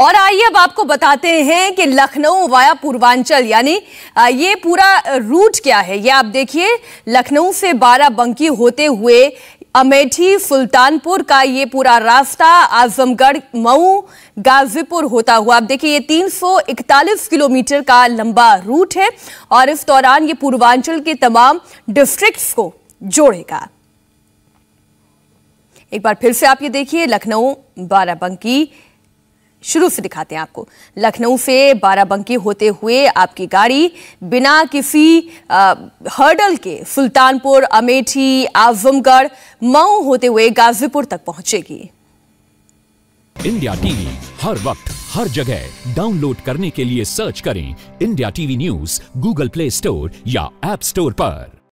और आइए अब आपको बताते हैं कि लखनऊ वाया पूर्वांचल यानी ये पूरा रूट क्या है ये आप देखिए लखनऊ से बाराबंकी होते हुए अमेठी सुल्तानपुर का ये पूरा रास्ता आजमगढ़ मऊ गाजीपुर होता हुआ आप देखिए ये 341 किलोमीटर का लंबा रूट है और इस दौरान ये पूर्वांचल के तमाम डिस्ट्रिक्ट्स को जोड़ेगा एक बार फिर से आप ये देखिए लखनऊ बाराबंकी शुरू से दिखाते हैं आपको लखनऊ से बाराबंकी होते हुए आपकी गाड़ी बिना किसी आ, हर्डल के सुल्तानपुर अमेठी आजमगढ़ मऊ होते हुए गाजीपुर तक पहुंचेगी इंडिया टीवी हर वक्त हर जगह डाउनलोड करने के लिए सर्च करें India TV news Google Play store या एप स्टोर पर